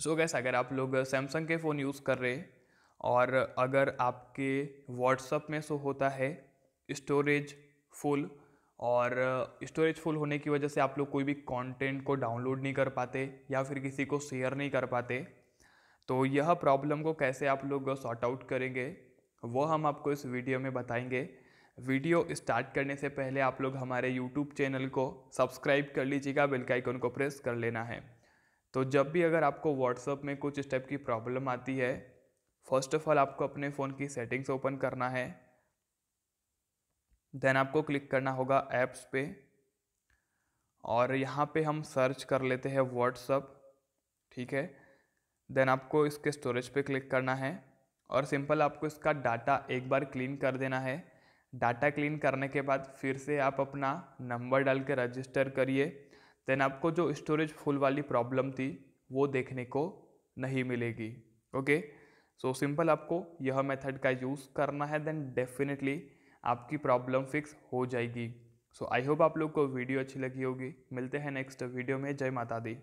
सो so gas अगर आप लोग सैमसंग के फ़ोन यूज़ कर रहे और अगर आपके व्हाट्सअप में सो होता है स्टोरेज फुल और स्टोरेज फुल होने की वजह से आप लोग कोई भी कंटेंट को डाउनलोड नहीं कर पाते या फिर किसी को शेयर नहीं कर पाते तो यह प्रॉब्लम को कैसे आप लोग सॉर्ट आउट करेंगे वो हम आपको इस वीडियो में बताएंगे वीडियो स्टार्ट करने से पहले आप लोग हमारे यूट्यूब चैनल को सब्सक्राइब कर लीजिएगा बेल का आइकन को प्रेस कर लेना है तो जब भी अगर आपको व्हाट्सअप में कुछ स्टेप की प्रॉब्लम आती है फर्स्ट ऑफ ऑल आपको अपने फ़ोन की सेटिंग्स ओपन करना है देन आपको क्लिक करना होगा ऐप्स पे और यहाँ पे हम सर्च कर लेते हैं व्हाट्सअप ठीक है देन आपको इसके स्टोरेज पे क्लिक करना है और सिंपल आपको इसका डाटा एक बार क्लीन कर देना है डाटा क्लीन करने के बाद फिर से आप अपना नंबर डाल के रजिस्टर करिए देन आपको जो स्टोरेज फुल वाली प्रॉब्लम थी वो देखने को नहीं मिलेगी ओके सो सिंपल आपको यह मेथड का यूज़ करना है देन डेफिनेटली आपकी प्रॉब्लम फिक्स हो जाएगी सो आई होप आप लोग को वीडियो अच्छी लगी होगी मिलते हैं नेक्स्ट वीडियो में जय माता दी